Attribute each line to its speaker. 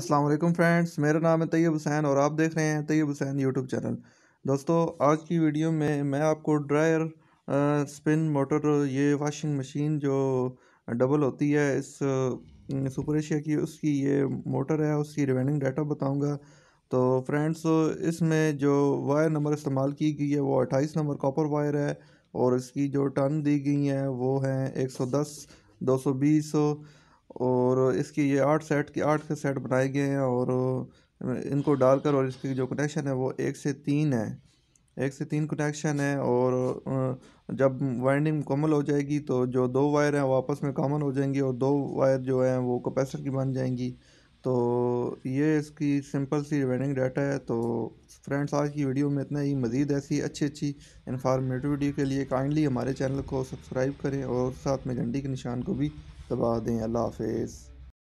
Speaker 1: Aslam friends मेरा नाम है तैयब हुसैन और आप देख रहे हैं तैयब हुसैन यूट्यूब चैनल दोस्तों आज की वीडियो में मैं आपको ड्रायर स्पिन मोटर ये वाशिंग मशीन जो डबल होती है इस सुपर एशिया की उसकी ये मोटर है उसकी रिवेनिंग डाटा बताऊंगा तो फ्रेंड्स इसमें जो वायर नंबर इस्तेमाल की गई है वो अट्ठाईस नंबर कॉपर वायर है और इसकी जो टन दी गई हैं वो हैं एक सौ दस दो सौ बीस और इसकी ये आठ सेट की आठ के सेट बनाए गए हैं और इनको डालकर और इसकी जो कनेक्शन है वो एक से तीन है एक से तीन कनेक्शन है और जब वाइंडिंग मुकम्मल हो जाएगी तो जो दो वायर हैं वो आपस में कॉमन हो जाएंगी और दो वायर जो हैं वो कैपेसिटर की बन जाएंगी तो ये इसकी सिंपल सी वाइंडिंग डाटा है तो फ्रेंड्स आज की वीडियो में इतना ही मज़ीद ऐसी अच्छी अच्छी इन्फॉर्मेटिव वीडियो के लिए काइंडली हमारे चैनल को सब्सक्राइब करें और साथ में झंडी के निशान को भी दबा दें अल्लाह हाफिज़